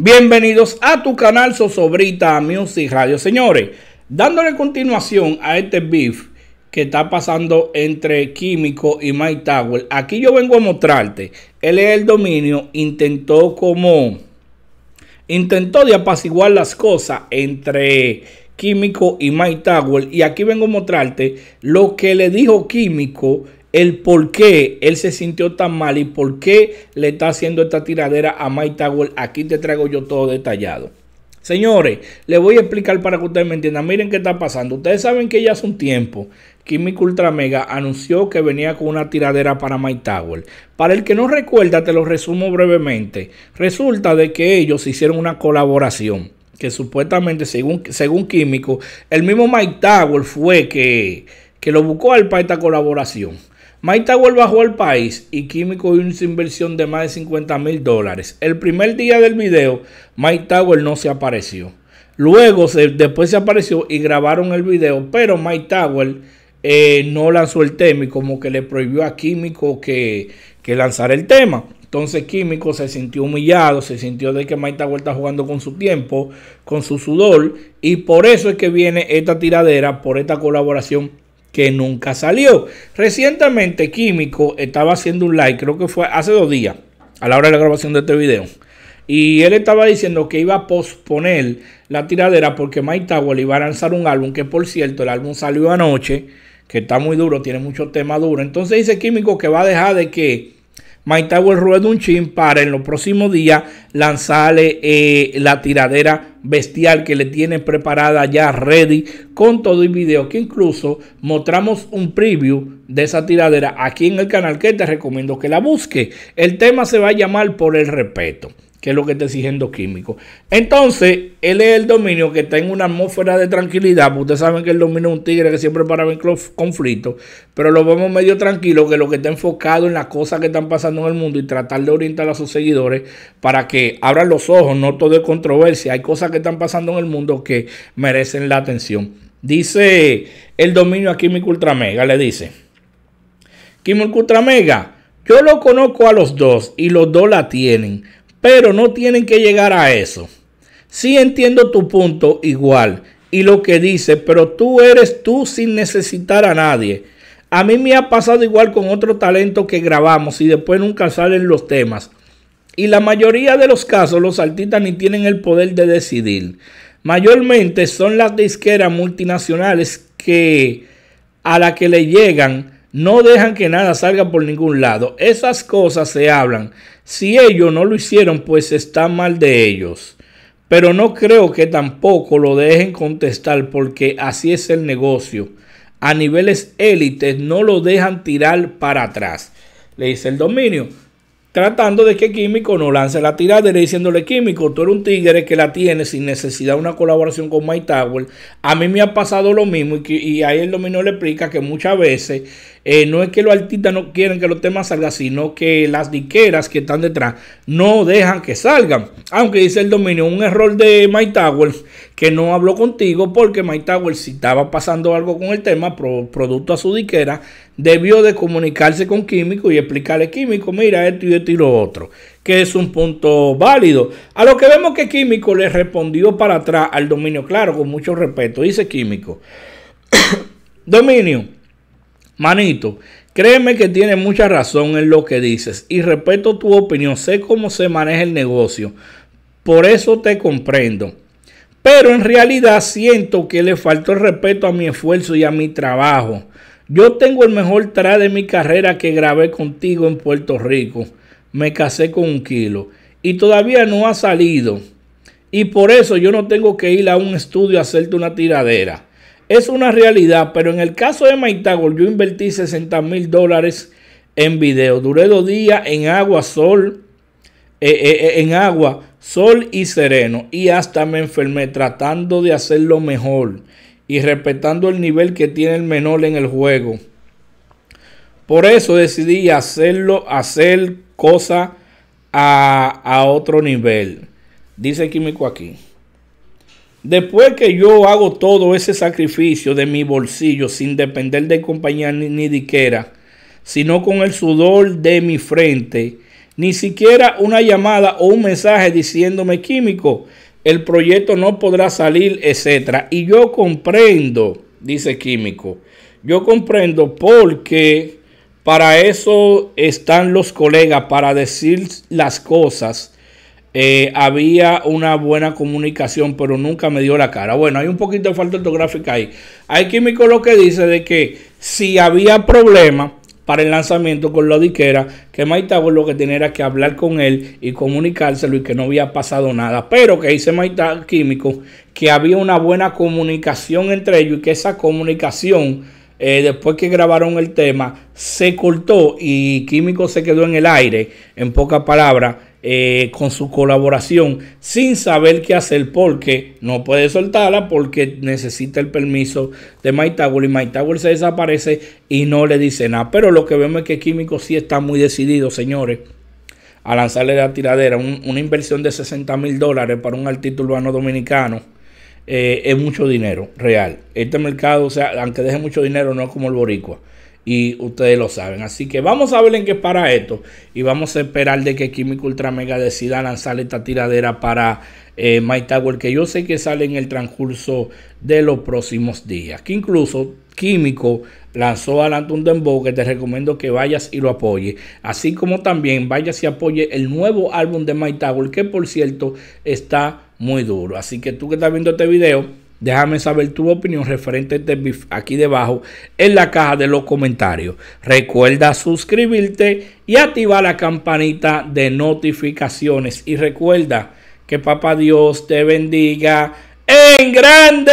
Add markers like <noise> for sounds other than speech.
Bienvenidos a tu canal Sosobrita Music Radio. Señores, dándole continuación a este beef que está pasando entre Químico y Mike Tower, aquí yo vengo a mostrarte. Él el dominio, intentó como... Intentó de apaciguar las cosas entre Químico y Mike Tower. Y aquí vengo a mostrarte lo que le dijo Químico el por qué él se sintió tan mal y por qué le está haciendo esta tiradera a Mike Tower. Aquí te traigo yo todo detallado. Señores, les voy a explicar para que ustedes me entiendan. Miren qué está pasando. Ustedes saben que ya hace un tiempo Químico Ultra Mega anunció que venía con una tiradera para Mike Tower. Para el que no recuerda, te lo resumo brevemente. Resulta de que ellos hicieron una colaboración. Que supuestamente, según, según Químico, el mismo Mike Tower fue que, que lo buscó al para esta colaboración. Mike Tower bajó al país y Químico hizo una inversión de más de 50 mil dólares. El primer día del video, Mike Tower no se apareció. Luego, después se apareció y grabaron el video, pero Mike Tower eh, no lanzó el tema y como que le prohibió a Químico que, que lanzara el tema. Entonces Químico se sintió humillado, se sintió de que Mike está jugando con su tiempo, con su sudor, y por eso es que viene esta tiradera, por esta colaboración que nunca salió. Recientemente Químico estaba haciendo un like creo que fue hace dos días, a la hora de la grabación de este video. Y él estaba diciendo que iba a posponer la tiradera porque Mike Tower iba a lanzar un álbum, que por cierto el álbum salió anoche, que está muy duro, tiene muchos temas duros. Entonces dice Químico que va a dejar de que Mike Tower rueda un chin para en los próximos días lanzarle eh, la tiradera bestial que le tienen preparada ya ready con todo el video que incluso mostramos un preview de esa tiradera aquí en el canal que te recomiendo que la busque. El tema se va a llamar por el respeto que es lo que está exigiendo químico. Entonces, él es el dominio que está en una atmósfera de tranquilidad. Ustedes saben que el dominio es un tigre que siempre para en conflictos, pero lo vemos medio tranquilo que lo que está enfocado en las cosas que están pasando en el mundo y tratar de orientar a sus seguidores para que abran los ojos, no todo es controversia. Hay cosas que están pasando en el mundo que merecen la atención. Dice el dominio a Químico Ultramega, le dice. Químico Ultramega, yo lo conozco a los dos y los dos la tienen pero no tienen que llegar a eso. Sí entiendo tu punto igual y lo que dice, pero tú eres tú sin necesitar a nadie. A mí me ha pasado igual con otro talento que grabamos y después nunca salen los temas. Y la mayoría de los casos los artistas ni tienen el poder de decidir. Mayormente son las disqueras multinacionales que a la que le llegan no dejan que nada salga por ningún lado. Esas cosas se hablan. Si ellos no lo hicieron, pues está mal de ellos. Pero no creo que tampoco lo dejen contestar porque así es el negocio. A niveles élites no lo dejan tirar para atrás. Le dice el dominio tratando de que Químico no lance la tiradera diciéndole Químico, tú eres un tigre que la tiene sin necesidad de una colaboración con Mike Tower. A mí me ha pasado lo mismo y, ahí el dominio le explica que muchas veces eh, no es que los artistas no quieren que los temas salgan, sino que las diqueras que están detrás no dejan que salgan. Aunque dice el dominio, un error de Mike Tower que no habló contigo porque Mike Tower si estaba pasando algo con el tema, producto a su diquera, debió de comunicarse con Químico y explicarle Químico, mira esto y esto y lo otro, que es un punto válido. A lo que vemos que Químico le respondió para atrás al dominio, claro, con mucho respeto, dice Químico. <coughs> dominio, manito, créeme que tiene mucha razón en lo que dices y respeto tu opinión, sé cómo se maneja el negocio, por eso te comprendo. Pero en realidad siento que le faltó el respeto a mi esfuerzo y a mi trabajo. Yo tengo el mejor traje de mi carrera que grabé contigo en Puerto Rico. Me casé con un kilo y todavía no ha salido. Y por eso yo no tengo que ir a un estudio a hacerte una tiradera. Es una realidad, pero en el caso de Maitagol yo invertí 60 mil dólares en video. Duré dos días en agua, sol, eh, eh, eh, en agua, sol y sereno. Y hasta me enfermé tratando de hacerlo mejor y respetando el nivel que tiene el menor en el juego. Por eso decidí hacerlo, hacer cosas a, otro nivel. Dice químico aquí. Después que yo hago todo ese sacrificio de mi bolsillo sin depender de compañía ni, ni diquera, sino con el sudor de mi frente, ni siquiera una llamada o un mensaje diciéndome químico, el proyecto no podrá salir, etcétera. Y yo comprendo, dice Químico, yo comprendo porque para eso están los colegas, para decir las cosas. Eh, había una buena comunicación, pero nunca me dio la cara. Bueno, hay un poquito de falta ortográfica ahí. Hay químico lo que dice de que si había problema, para el lanzamiento con la diquera, que Mike lo que tenía era que hablar con él y comunicárselo y que no había pasado nada. Pero que dice Mike Químico que había una buena comunicación entre ellos y que esa comunicación, eh, después que grabaron el tema, se cortó y Químico se quedó en el aire, en pocas palabras eh, con su colaboración sin saber qué hacer porque no puede soltarla porque necesita el permiso de Mike y Mike se desaparece y no le dice nada. Pero lo que vemos es que Químico sí está muy decidido, señores, a lanzarle la tiradera. una inversión de 60 mil dólares para un artista urbano dominicano. Eh, es mucho dinero real. Este mercado, o sea, aunque deje mucho dinero, no es como el boricua y ustedes lo saben. Así que vamos a ver en qué para esto y vamos a esperar de que Químico Ultra Mega decida lanzar esta tiradera para eh, My Tower que yo sé que sale en el transcurso de los próximos días. Que incluso Químico lanzó adelante un Dembo. que te recomiendo que vayas y lo apoye. Así como también vayas y apoye el nuevo álbum de My Tower que por cierto está muy duro. Así que tú que estás viendo este video Déjame saber tu opinión referente este aquí debajo en la caja de los comentarios. Recuerda suscribirte y activar la campanita de notificaciones. Y recuerda que Papá Dios te bendiga en grande.